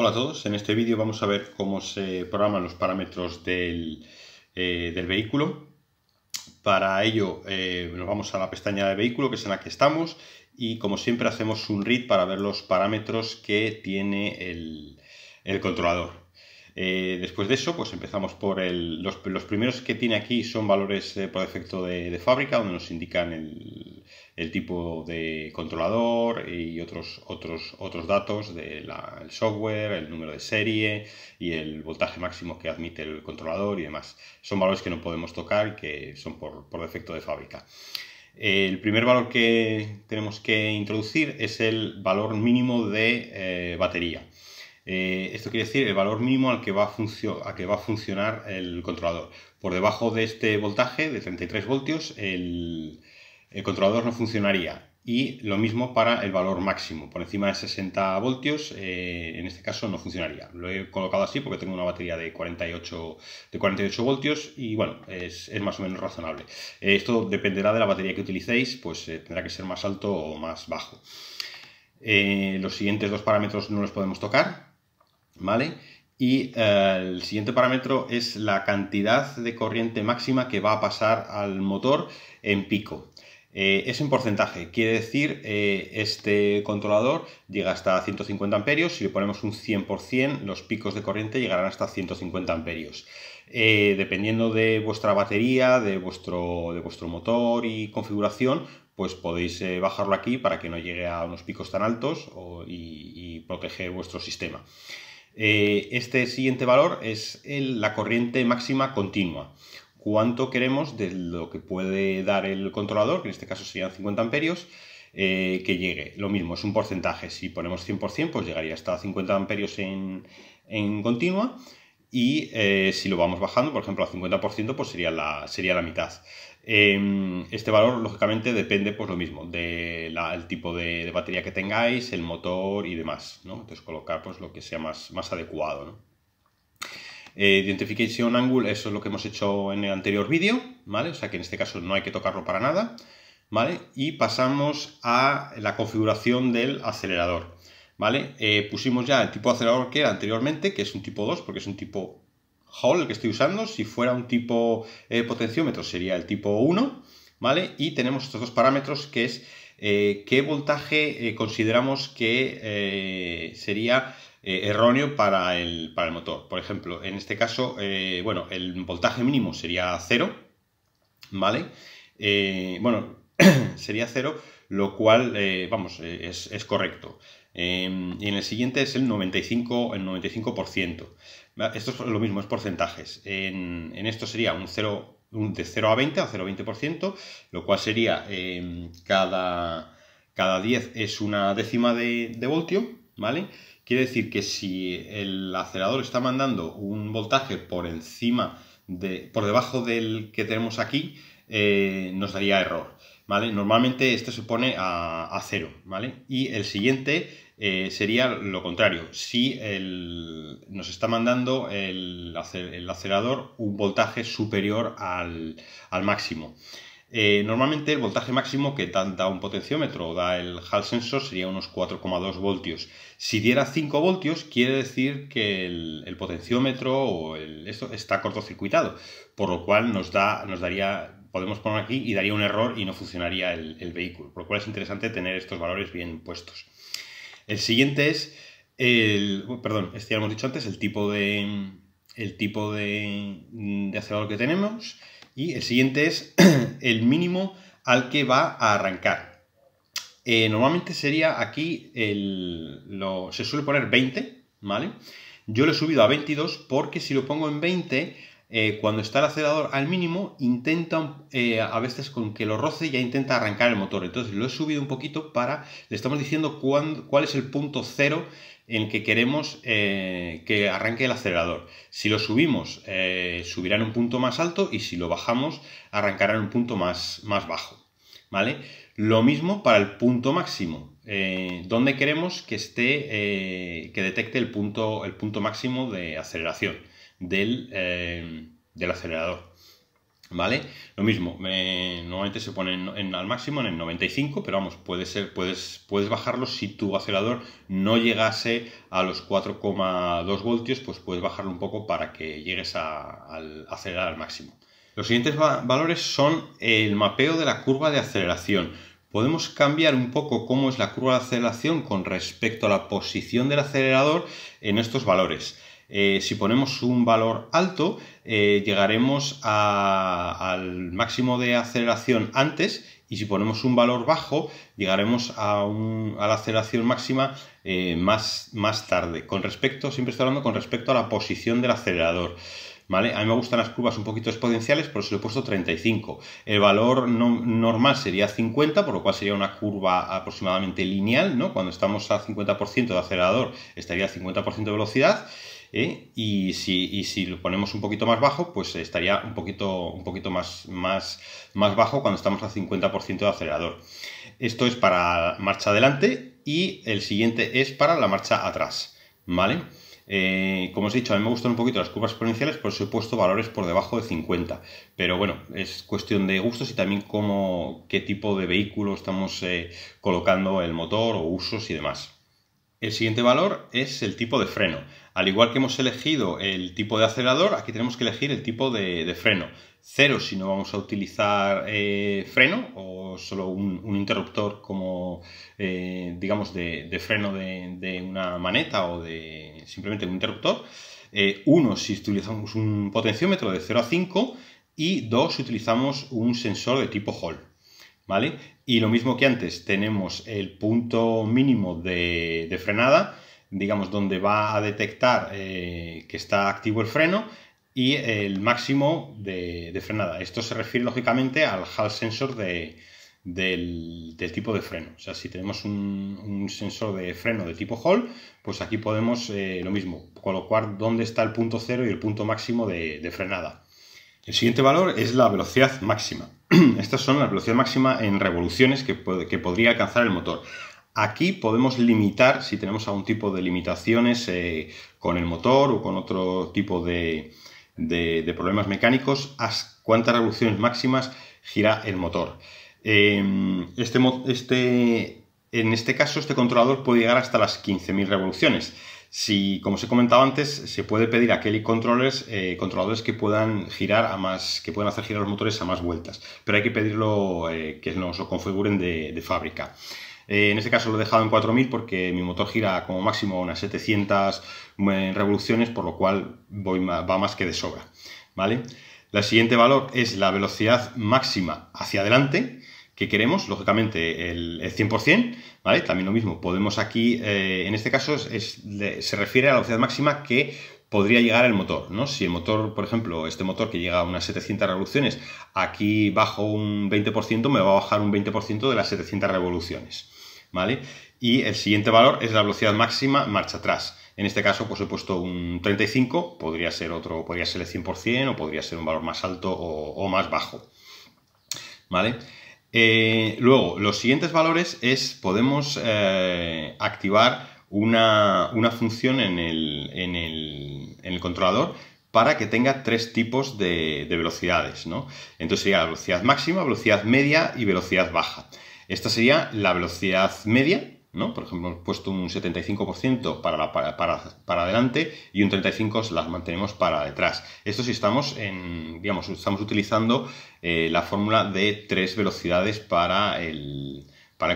Hola a todos, en este vídeo vamos a ver cómo se programan los parámetros del, eh, vehículo. Para ello eh, nos vamos a la pestaña de vehículo, que es en la que estamos, y como siempre hacemos un read para ver los parámetros que tiene el, el controlador. Eh, después de eso, pues empezamos por los, primeros que tiene aquí son valores eh, por defecto de, fábrica, donde nos indican el, tipo de controlador y otros, otros, otros datos del software, el número de serie y el voltaje máximo que admite el controlador y demás. Son valores que no podemos tocar que son por, defecto de fábrica. El primer valor que tenemos que introducir es el valor mínimo de eh, batería. Eh, esto quiere decir el valor mínimo al que, va a, funcionar el controlador. Por debajo de este voltaje de 33 voltios el, controlador no funcionaría. Y lo mismo para el valor máximo. Por encima de 60 voltios, eh, en este caso no funcionaría. Lo he colocado así porque tengo una batería de 48, de 48 voltios y bueno, es, más o menos razonable. Eh, esto dependerá de la batería que utilicéis, pues tendrá que ser más alto o más bajo. los siguientes dos parámetros no los podemos tocar, ¿vale? Y eh, el siguiente parámetro es la cantidad de corriente máxima que va a pasar al motor en pico. Eh, es en porcentaje, quiere decir eh, este controlador llega hasta 150 amperios, si le ponemos un 100% los picos de corriente llegarán hasta 150 amperios. Eh, dependiendo de vuestra batería, de vuestro, de vuestro motor y configuración, pues podéis bajarlo aquí para que no llegue a unos picos tan altos y, y vuestro sistema. Eh, este siguiente valor es la corriente máxima continua. Cuánto queremos de lo que puede dar el controlador, que en este caso serían 50 amperios, eh, que llegue. Lo mismo, es un porcentaje. Si ponemos 100%, pues llegaría hasta 50 amperios en, continua. Y eh, si lo vamos bajando, por ejemplo, a 50%, pues sería la, sería la mitad. Em, este valor, lógicamente, depende, pues lo mismo, del tipo de, batería que tengáis, el motor y demás, ¿no? Entonces colocar pues lo que sea más, más adecuado, eh, identification Angle, eso es lo que hemos hecho en el anterior vídeo, ¿vale? O sea que en este caso no hay que tocarlo para nada, ¿vale? Y pasamos a la configuración del acelerador, ¿vale? Eh, pusimos ya el tipo de acelerador que era anteriormente, que es un tipo 2, porque es un tipo Hall, que estoy usando, si fuera un tipo eh, potenciómetro sería el tipo 1, ¿vale? Y tenemos estos dos parámetros que es eh, qué voltaje eh, consideramos que sería erróneo para el, para el, motor. Por ejemplo, en este caso, bueno, el voltaje mínimo sería 0, ¿vale? bueno, sería 0, lo cual, vamos, es, es correcto. Em, y en el siguiente es el 95%. El 95%. Esto es lo mismo, es porcentajes. En, esto sería un 0, un, de 0 a 20 a 0,20%, lo cual sería em, cada, 10 es una décima de, de voltio, ¿vale? Quiere decir que si el acelerador está mandando un voltaje por encima de, por debajo del que tenemos aquí, eh, nos daría error. Normalmente este se pone a, cero, ¿vale? Y el siguiente eh, sería lo contrario. Si nos está mandando el, acelerador un voltaje superior al, máximo. Eh, normalmente el voltaje máximo que da un potenciómetro o da el Hall sensor sería unos 4,2 voltios. Si diera 5 voltios, quiere decir que el, potenciómetro o esto está cortocircuitado, por lo cual nos, da, nos daría podemos poner aquí y daría un error y no funcionaría el, vehículo, por lo cual es interesante tener estos valores bien puestos. El siguiente es el, perdón, este ya hemos dicho antes, el tipo de, el tipo de, acelerador que tenemos y el siguiente es el mínimo al que va a arrancar. Eh, normalmente sería aquí, el, se suele poner 20, ¿vale? Yo lo he subido a 22 porque si lo pongo en 20 eh, cuando está el acelerador al mínimo, intenta eh, a veces con que lo roce ya intenta arrancar el motor. Entonces lo he subido un poquito para, le estamos diciendo cuál es el punto cero en que queremos eh, que arranque el acelerador. Si lo subimos, subirá en un punto más alto y si lo bajamos, arrancará en un punto más, bajo. Lo mismo para el punto máximo. donde queremos que esté, que detecte el punto máximo de aceleración. Eh, del, acelerador. ¿Vale? Lo mismo, eh, normalmente se pone en, al máximo en el 95, pero vamos, ser, puedes, puedes bajarlo si tu acelerador no llegase a los 4,2 voltios, pues puedes bajarlo un poco para que llegues a, acelerar al máximo. Los siguientes valores son el mapeo de la curva de aceleración. Podemos cambiar un poco cómo es la curva de aceleración con respecto a la posición del acelerador en estos valores. Eh, si ponemos un valor alto, eh, llegaremos al máximo de aceleración antes y si ponemos un valor bajo, llegaremos a, la aceleración máxima eh, más, más tarde. Con respecto, siempre estoy hablando con respecto a la posición del acelerador. ¿Vale? A mí me gustan las curvas un poquito exponenciales, por eso le he puesto 35. El valor normal sería 50, por lo cual sería una curva aproximadamente lineal, Cuando estamos a 50% de acelerador estaría a 50% de velocidad ¿eh? Y, si, lo ponemos un poquito más bajo, pues estaría un poquito, un poquito más, más, bajo cuando estamos a 50% de acelerador. Esto es para marcha adelante y el siguiente es para la marcha atrás, ¿vale? Eh, como os he dicho, a mí me gustan un poquito las curvas exponenciales, por puesto valores por debajo de 50. Pero bueno, es cuestión de gustos y también cómo, qué tipo de vehículo estamos eh, colocando el motor o usos y demás. El siguiente valor es el tipo de freno. Al igual que hemos elegido el tipo de acelerador, aquí tenemos que elegir el tipo de, freno. Cero si no vamos a utilizar eh, freno o solo un, interruptor como, eh, digamos, de, freno de, una maneta o de simplemente un interruptor. Eh, uno si utilizamos un potenciómetro de 0 a 5 y dos si utilizamos un sensor de tipo Hall. Y lo mismo que antes, tenemos el punto mínimo de, frenada, digamos, donde va a detectar eh, que está activo el freno y el máximo de, frenada. Esto se refiere lógicamente al hall sensor del, tipo de freno. O sea, si tenemos un, sensor de freno de tipo Hall, pues aquí podemos eh, lo mismo, colocar dónde está el punto cero y el punto máximo de, frenada. El siguiente valor es la velocidad máxima. estas son la velocidad máxima en revoluciones que, podría alcanzar el motor. Aquí podemos limitar, si tenemos algún tipo de limitaciones eh, con el motor o con otro tipo de, problemas mecánicos, a cuántas revoluciones máximas gira el motor. Em, este este, en este caso, este controlador puede llegar hasta las 15.000 revoluciones. Si, como os he comentado antes, se puede pedir a Kelly controllers, eh, controladores que puedan girar a más, que puedan hacer girar los motores a más vueltas, pero hay que pedirlo eh, que nos lo configuren de, fábrica. Eh, en este caso lo he dejado en 4000 porque mi motor gira como máximo unas 700 revoluciones, por lo cual voy va más que de sobra, ¿vale? La siguiente valor es la velocidad máxima hacia adelante, que queremos, lógicamente el, 100%, ¿vale? También lo mismo, podemos aquí, eh, en este caso, es, se refiere a la velocidad máxima que podría llegar el motor, ¿no? Si el motor, por ejemplo, este motor que llega a unas 700 revoluciones, aquí bajo un 20%, me va a bajar un 20% de las 700 revoluciones, ¿vale? Y el siguiente valor es la velocidad máxima marcha atrás. En este caso, pues he puesto un 35, podría ser otro, podría ser el 100% o podría ser un valor más alto o, o más bajo, ¿vale? Eh, luego, los siguientes valores es, podemos eh, activar una, función en el, controlador para que tenga tres tipos de, velocidades, ¿no? Entonces sería velocidad máxima, velocidad media y velocidad baja. Esta sería la velocidad media, por ejemplo, hemos puesto un 75% para, la, para, adelante y un 35% las mantenemos para detrás. Esto si estamos en, digamos, estamos utilizando eh, la fórmula de tres velocidades para el,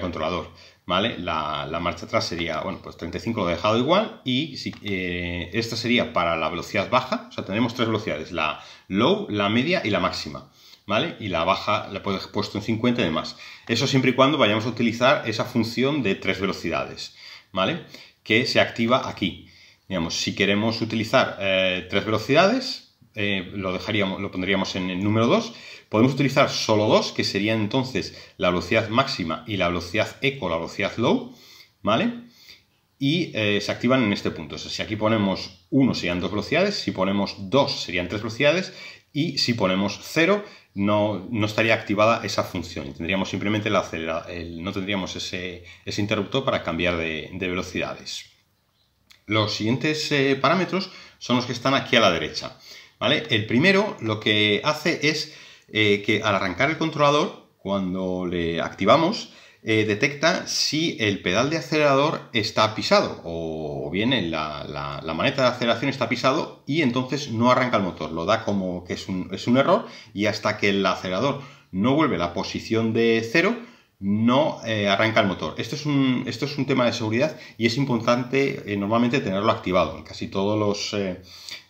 controlador. ¿Vale? La, marcha atrás sería, bueno, pues 35 lo he dejado igual y eh, esta sería para la velocidad baja, o sea, tenemos tres velocidades, la low, la media y la máxima. ¿vale? Y la baja la puedes puesto en 50 y demás. Eso siempre y cuando vayamos a utilizar esa función de tres velocidades, ¿vale? Que se activa aquí. si queremos utilizar eh, tres velocidades, eh, lo, dejaríamos, lo pondríamos en el número 2. Podemos utilizar solo dos, que serían entonces la velocidad máxima y la velocidad eco, la velocidad low, ¿vale? y eh, se activan en este punto. si aquí ponemos 1 serían dos velocidades, si ponemos 2 serían tres velocidades y si ponemos 0 no, estaría activada esa función tendríamos simplemente la no tendríamos ese, ese, interruptor para cambiar de, velocidades. Los siguientes eh, parámetros son los que están aquí a la derecha. El primero lo que hace es eh, que al arrancar el controlador, cuando le activamos, eh, detecta si el pedal de acelerador está pisado o bien la, maneta de aceleración está pisado y entonces no arranca el motor, lo da como que es un, es un error y hasta que el acelerador no vuelve a la posición de cero, no eh, arranca el motor. Esto es, un, esto es, un, tema de seguridad y es importante eh, normalmente tenerlo activado. En casi todos los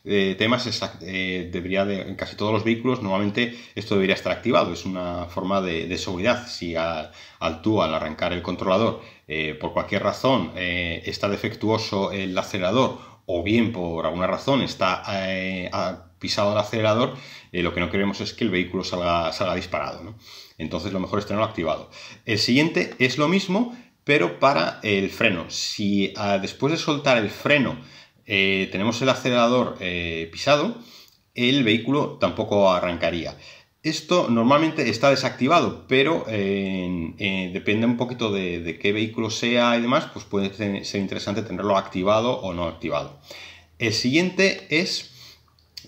eh, temas debería de, en casi todos los vehículos normalmente esto debería estar activado. Es una forma de, seguridad. Si al tú al arrancar el controlador por cualquier razón está defectuoso el acelerador o bien por alguna razón está pisado el acelerador, eh, lo que no queremos es que el vehículo salga, disparado. Entonces lo mejor es tenerlo activado. El siguiente es lo mismo, pero para el freno. Si ah, después de soltar el freno eh, tenemos el acelerador eh, pisado, el vehículo tampoco arrancaría. Esto normalmente está desactivado, pero depende un poquito de, de, qué vehículo sea y demás, pues puede ser interesante tenerlo activado o no activado. El siguiente es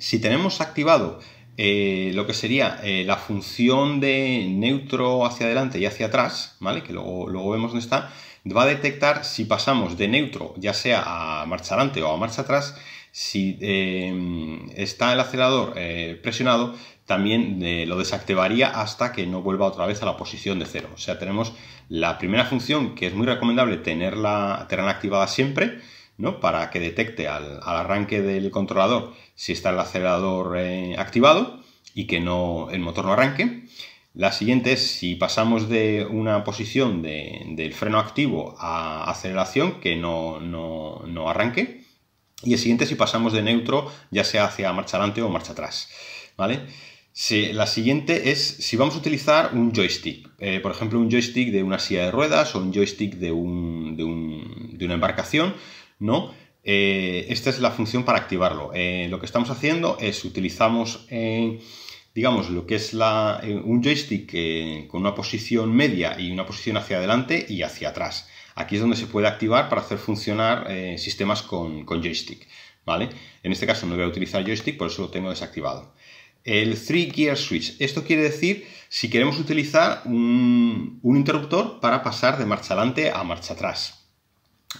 si tenemos activado eh, lo que sería eh, la función de neutro hacia adelante y hacia atrás, ¿vale? Que luego, vemos dónde está, va a detectar si pasamos de neutro, ya sea a marcha adelante o a marcha atrás, si eh, está el acelerador presionado, también lo desactivaría hasta que no vuelva otra vez a la posición de cero. O sea, tenemos la primera función que es muy recomendable tenerla, tenerla activada siempre, ¿no? para que detecte al, arranque del controlador si está el acelerador eh, activado y que no, el motor no arranque. La siguiente es si pasamos de una posición del freno activo a aceleración que no, arranque. Y el siguiente es si pasamos de neutro ya sea hacia marcha adelante o marcha atrás. ¿vale? la siguiente es si vamos a utilizar un joystick, eh, por ejemplo un joystick de una silla de ruedas o un joystick de una embarcación, ¿no? Eh, esta es la función para activarlo. Eh, lo que estamos haciendo es utilizamos, eh, digamos, lo que es un joystick con una posición media y una posición hacia adelante y hacia atrás. Aquí es donde se puede activar para hacer funcionar sistemas con, joystick. ¿vale? En este caso no voy a utilizar joystick, por eso lo tengo desactivado. El 3 gear switch. Esto quiere decir si queremos utilizar un, un interruptor para pasar de marcha adelante a marcha atrás.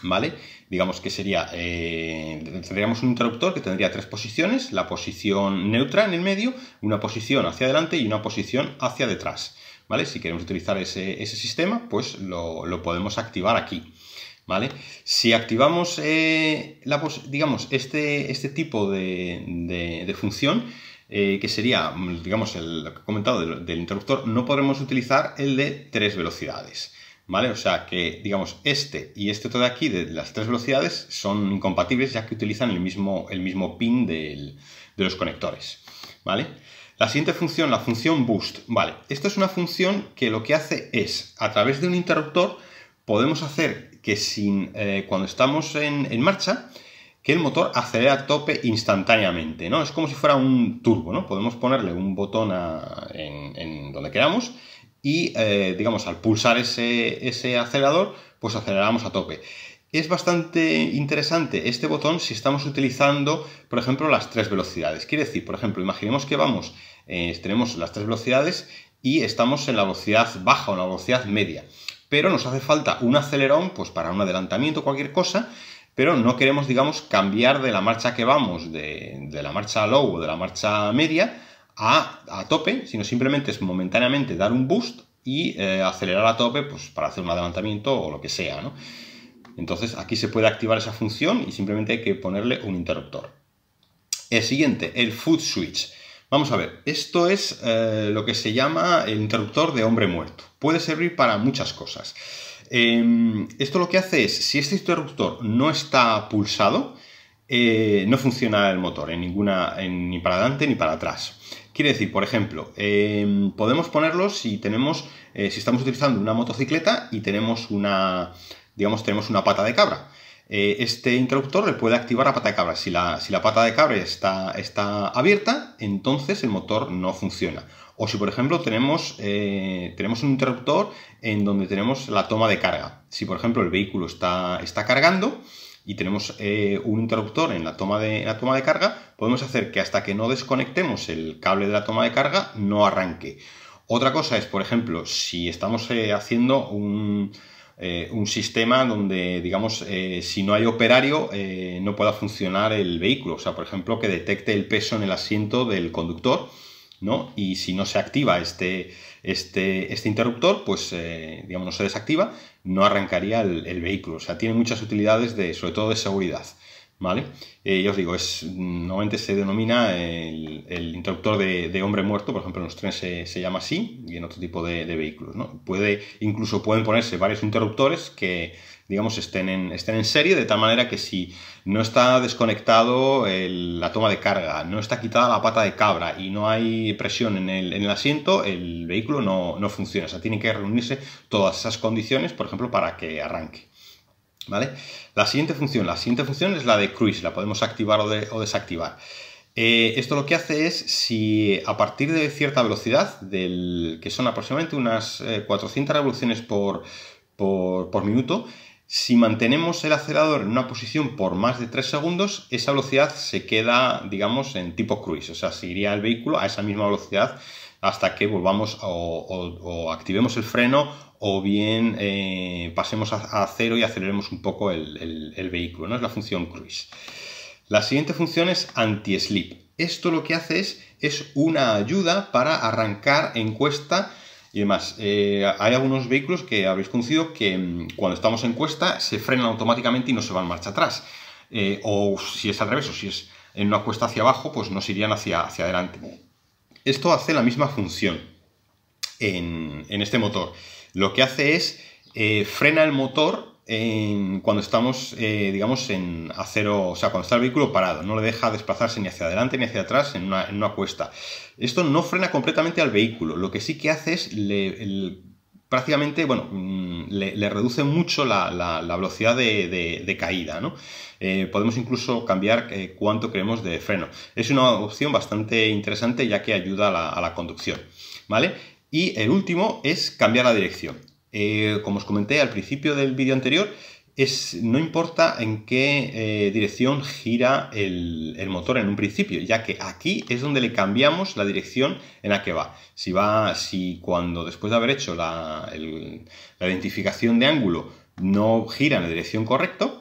¿Vale? Digamos que sería, eh, tendríamos un interruptor que tendría tres posiciones, la posición neutra en el medio, una posición hacia adelante y una posición hacia detrás. ¿Vale? Si queremos utilizar ese, sistema, pues lo, podemos activar aquí. ¿Vale? Si activamos eh, digamos, este, este, tipo de, función, eh, que sería, digamos, el, que he comentado del interruptor, no podremos utilizar el de tres velocidades. O sea que, digamos, este y este otro de aquí, de las tres velocidades, son incompatibles ya que utilizan el mismo, pin de los conectores, ¿vale? La siguiente función, la función boost, ¿vale? Esto es una función que lo que hace es, a través de un interruptor, podemos hacer que sin, eh, cuando estamos en, marcha, que el motor acelere a tope instantáneamente, ¿no? Es como si fuera un turbo, ¿no? Podemos ponerle un botón en, en, donde queramos y, eh, digamos, al pulsar ese, acelerador, pues aceleramos a tope. Es bastante interesante este botón si estamos utilizando, por ejemplo, las tres velocidades. Quiere decir, por ejemplo, imaginemos que vamos, eh, tenemos las tres velocidades y estamos en la velocidad baja o la velocidad media. Pero nos hace falta un acelerón, pues para un adelantamiento, cualquier cosa, pero no queremos, digamos, cambiar de la marcha que vamos, de, de la marcha low o de la marcha media, a, tope, sino simplemente es momentáneamente dar un boost y eh, acelerar a tope pues, para hacer un adelantamiento o lo que sea. Entonces aquí se puede activar esa función y simplemente hay que ponerle un interruptor. El siguiente, el food switch. Vamos a ver, esto es eh, lo que se llama el interruptor de hombre muerto. Puede servir para muchas cosas. Em, esto lo que hace es, si este interruptor no está pulsado, eh, no funciona el motor en ninguna, ni para adelante ni para atrás. Quiere decir, por ejemplo, em, podemos ponerlo si tenemos, eh, si estamos utilizando una motocicleta y tenemos una, digamos, tenemos una pata de cabra. Eh, este interruptor le puede activar la pata de cabra. Si la, si la pata de cabra está, está, abierta, entonces el motor no funciona. O si, por ejemplo, tenemos, eh, tenemos un interruptor en donde tenemos la toma de carga. Si, por ejemplo, el vehículo está, está cargando, y tenemos eh, un interruptor en la, toma de, la toma de carga, podemos hacer que hasta que no desconectemos el cable de la toma de carga no arranque. Otra cosa es, por ejemplo, si estamos eh, haciendo eh, un, sistema donde, digamos, si no hay operario, no pueda funcionar el vehículo. O sea, por ejemplo, que detecte el peso en el asiento del conductor ¿no? Y si no se activa este, este, este interruptor, pues eh, digamos no se desactiva, no arrancaría el, vehículo. O sea, tiene muchas utilidades, de, sobre todo de seguridad. ¿Vale? Eh, os digo, es, normalmente se denomina el, interruptor de, hombre muerto, por ejemplo, en los trenes se, llama así y en otro tipo de, de vehículos. ¿no? Puede, incluso pueden ponerse varios interruptores que, digamos, estén en, estén en serie, de tal manera que si no está desconectado la toma de carga, no está quitada la pata de cabra y no hay presión en el, asiento, el vehículo no, funciona. O sea, tienen que reunirse todas esas condiciones, por ejemplo, para que arranque. ¿Vale? La siguiente función, la siguiente función es la de cruise, la podemos activar o, desactivar. Eh, esto lo que hace es si a partir de cierta velocidad, del, que son aproximadamente unas 400 eh, revoluciones por, por, por minuto, si mantenemos el acelerador en una posición por más de 3 segundos, esa velocidad se queda, digamos, en tipo cruise, o sea, seguiría el vehículo a esa misma velocidad hasta que volvamos o, activemos el freno o bien eh, pasemos a, cero y aceleremos un poco el, vehículo, ¿no? Es la función cruise. La siguiente función es anti-slip. Esto lo que hace es, es una ayuda para arrancar en cuesta y demás. Eh, hay algunos vehículos que habéis conocido que mm, cuando estamos en cuesta se frenan automáticamente y no se van marcha atrás. Eh, o si es al revés, o si es en una cuesta hacia abajo, pues no se irían hacia, hacia adelante. Esto hace la misma función en, este motor. Lo que hace es eh, frena el motor cuando estamos, eh, digamos, en acero, o sea, cuando está el vehículo parado, no le deja desplazarse ni hacia adelante ni hacia atrás en una, cuesta. Esto no frena completamente al vehículo, lo que sí que hace es prácticamente, bueno, mm, le, reduce mucho la, velocidad de, caída, eh, podemos incluso cambiar eh, cuánto queremos de freno. Es una opción bastante interesante ya que ayuda a la, a la conducción, ¿vale? Y el último es cambiar la dirección. Eh, como os comenté al principio del vídeo anterior, es, no importa en qué eh, dirección gira el, motor en un principio, ya que aquí es donde le cambiamos la dirección en la que va. Si va, si cuando después de haber hecho la, la identificación de ángulo no gira en la dirección correcta,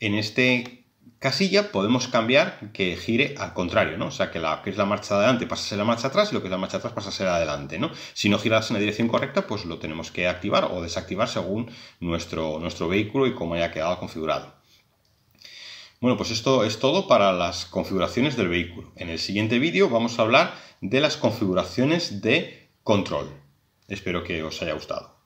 en este casilla podemos cambiar que gire al contrario, ¿no? O sea, que la que es la marcha adelante pasa a ser la marcha atrás y lo que es la marcha atrás pasa a ser adelante, ¿no? Si no giras en la dirección correcta, pues lo tenemos que activar o desactivar según nuestro, nuestro vehículo y cómo haya quedado configurado. Bueno, pues esto es todo para las configuraciones del vehículo. En el siguiente vídeo vamos a hablar de las configuraciones de control. Espero que os haya gustado.